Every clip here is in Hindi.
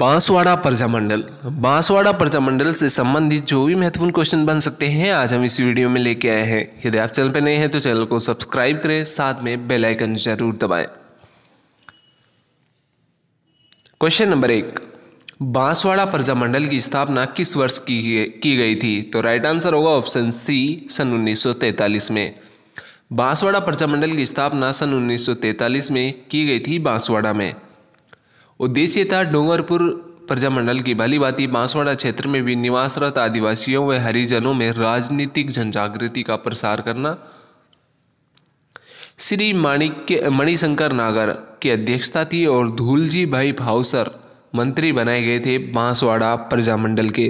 बांसवाड़ा प्रजामंडल बांसवाड़ा प्रजामंडल से संबंधित जो भी महत्वपूर्ण क्वेश्चन बन सकते हैं आज हम इस वीडियो में लेके आए हैं यदि आप चैनल पर नए हैं तो चैनल को सब्सक्राइब करें साथ में बेल आइकन जरूर दबाएं क्वेश्चन नंबर एक बांसवाड़ा प्रजामंडल की स्थापना किस वर्ष की की गई थी तो राइट आंसर होगा ऑप्शन सी सन तैतालीस में बांसवाड़ा प्रजामंडल की स्थापना सन 1943 में की गई थी बांसवाड़ा में उद्देश्य था डूंगरपुर प्रजामंडल की भली बात बांसवाड़ा क्षेत्र में भी निवासरत आदिवासियों व हरिजनों में राजनीतिक जनजागृति का प्रसार करना श्री माणिक्य मणिशंकर नागर की अध्यक्षता थी और धूलजी भाई भावसर मंत्री बनाए गए थे बांसवाड़ा प्रजामंडल के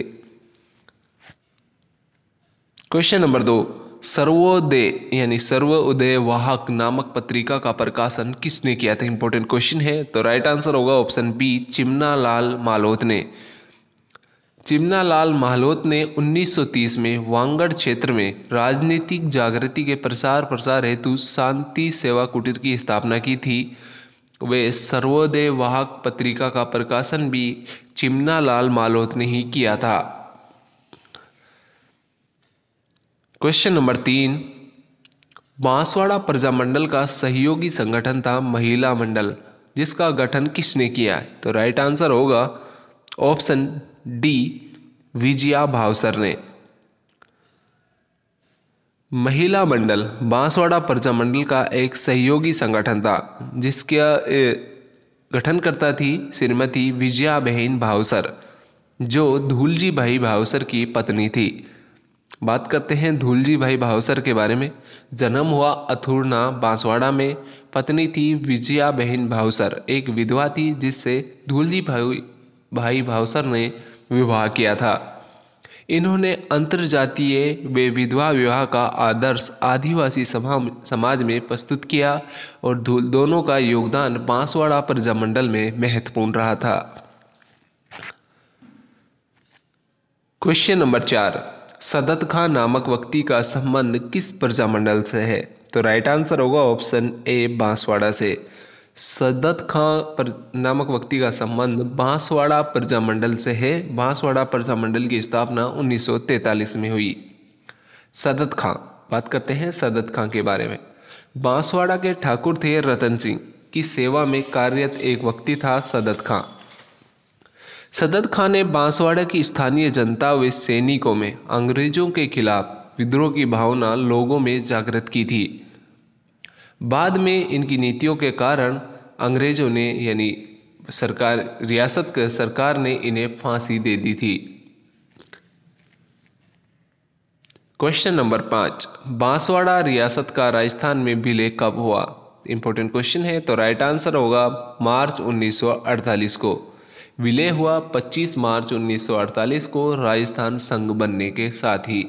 क्वेश्चन नंबर दो सर्वोदय यानी सर्वोदय वाहक नामक पत्रिका का प्रकाशन किसने किया था इंपॉर्टेंट क्वेश्चन है तो राइट आंसर होगा ऑप्शन बी चिमना लाल मालोत ने चिमना लाल माहलोत ने 1930 में वांगड़ क्षेत्र में राजनीतिक जागृति के प्रसार प्रसार हेतु शांति सेवा कुटीर की स्थापना की थी वे सर्वोदय वाहक पत्रिका का प्रकाशन भी चिमना लाल मालोत ने ही किया था क्वेश्चन नंबर तीन बांसवाड़ा प्रजामंडल का सहयोगी संगठन था महिला मंडल जिसका गठन किसने किया तो राइट आंसर होगा ऑप्शन डी विजया भावसर ने महिला मंडल बांसवाड़ा प्रजामंडल का एक सहयोगी संगठन था जिसका गठन करता थी श्रीमती विजया बहन भावसर जो धूलजी भाई भावसर की पत्नी थी बात करते हैं धूलजी भाई भावसर के बारे में जन्म हुआ अथुरना बांसवाड़ा में पत्नी थी विजया बहन भावसर एक विधवा थी जिससे धूलजी भाई भाई भावसर ने विवाह किया था इन्होंने अंतर्जातीय वे विधवा विवाह का आदर्श आदिवासी समाज में प्रस्तुत किया और धूल दोनों का योगदान बांसवाड़ा प्रजामंडल में महत्वपूर्ण रहा था क्वेश्चन नंबर चार सदत खां नामक व्यक्ति का संबंध किस प्रजामंडल से है तो राइट आंसर होगा ऑप्शन ए बांसवाड़ा से सदत खां नामक व्यक्ति का संबंध बांसवाड़ा प्रजामंडल से है बांसवाड़ा प्रजामंडल की स्थापना 1943 में हुई सदत खां बात करते हैं सदत खां के बारे में बांसवाड़ा के ठाकुर थे रतन सिंह की सेवा में कार्यरत एक व्यक्ति था सदत खां सदत खान ने बांसवाड़ा की स्थानीय जनता व सैनिकों में अंग्रेजों के खिलाफ विद्रोह की भावना लोगों में जागृत की थी बाद में इनकी नीतियों के कारण अंग्रेजों ने यानी सरकार रियासत के सरकार ने इन्हें फांसी दे दी थी क्वेश्चन नंबर पाँच बांसवाड़ा रियासत का राजस्थान में विलय कब हुआ इंपॉर्टेंट क्वेश्चन है तो राइट आंसर होगा मार्च 1948 को विलय हुआ 25 मार्च 1948 को राजस्थान संघ बनने के साथ ही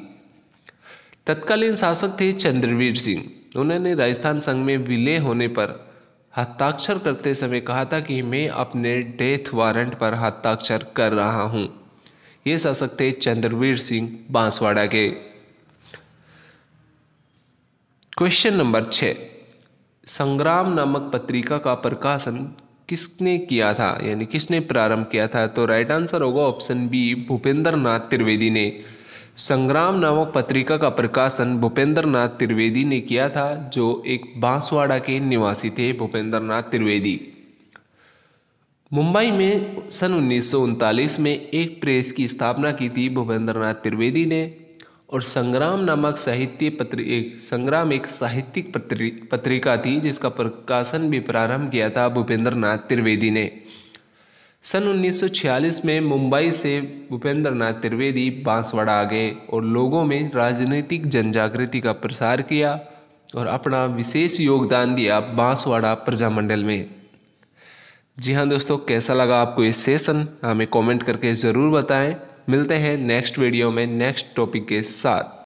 तत्कालीन शासक थे चंद्रवीर सिंह उन्होंने राजस्थान संघ में विलय होने पर हस्ताक्षर करते समय कहा था कि मैं अपने डेथ वारंट पर हस्ताक्षर कर रहा हूं ये शासक थे चंद्रवीर सिंह बांसवाड़ा के क्वेश्चन नंबर छ संग्राम नामक पत्रिका का प्रकाशन किसने किया था यानी किसने प्रारंभ किया था तो राइट आंसर होगा ऑप्शन बी भूपेंद्र नाथ त्रिवेदी ने संग्राम नामक पत्रिका का प्रकाशन भूपेंद्र नाथ त्रिवेदी ने किया था जो एक बांसवाड़ा के निवासी थे भूपेंद्र नाथ त्रिवेदी मुंबई में सन उन्नीस में एक प्रेस की स्थापना की थी भूपेंद्र नाथ त्रिवेदी ने और संग्राम नामक साहित्य पत्र एक संग्राम एक साहित्यिक पत्रि, पत्रिका थी जिसका प्रकाशन भी प्रारंभ किया था भूपेंद्र नाथ त्रिवेदी ने सन 1946 में मुंबई से भूपेंद्र नाथ त्रिवेदी बांसवाड़ा आ गए और लोगों में राजनीतिक जनजागृति का प्रसार किया और अपना विशेष योगदान दिया बांसवाड़ा प्रजामंडल में जी हाँ दोस्तों कैसा लगा आपको ये सेशन हमें कमेंट करके ज़रूर बताएं मिलते हैं नेक्स्ट वीडियो में नेक्स्ट टॉपिक के साथ